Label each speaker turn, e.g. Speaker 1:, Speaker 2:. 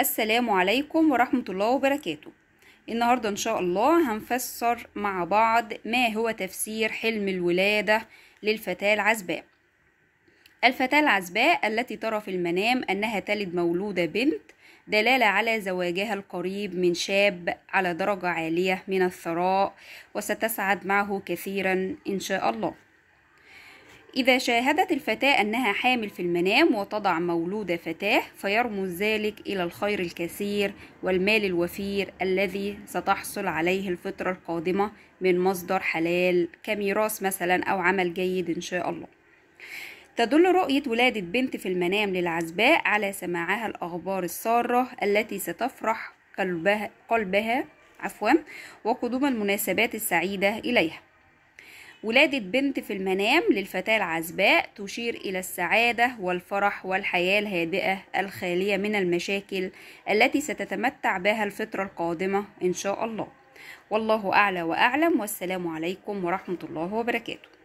Speaker 1: السلام عليكم ورحمة الله وبركاته النهاردة إن شاء الله هنفسر مع بعض ما هو تفسير حلم الولادة للفتاة العزباء الفتاة العزباء التي ترى في المنام أنها تلد مولودة بنت دلالة على زواجها القريب من شاب على درجة عالية من الثراء وستسعد معه كثيرا إن شاء الله إذا شاهدت الفتاة أنها حامل في المنام وتضع مولودة فتاة فيرمز ذلك إلى الخير الكثير والمال الوفير الذي ستحصل عليه الفترة القادمة من مصدر حلال كميراث مثلا أو عمل جيد إن شاء الله تدل رؤية ولادة بنت في المنام للعزباء على سماعها الأخبار السارة التي ستفرح قلبها, قلبها عفوا وقدوم المناسبات السعيدة إليها ولادة بنت في المنام للفتاة العزباء تشير إلى السعادة والفرح والحياة الهادئة الخالية من المشاكل التي ستتمتع بها الفترة القادمة إن شاء الله والله أعلى وأعلم والسلام عليكم ورحمة الله وبركاته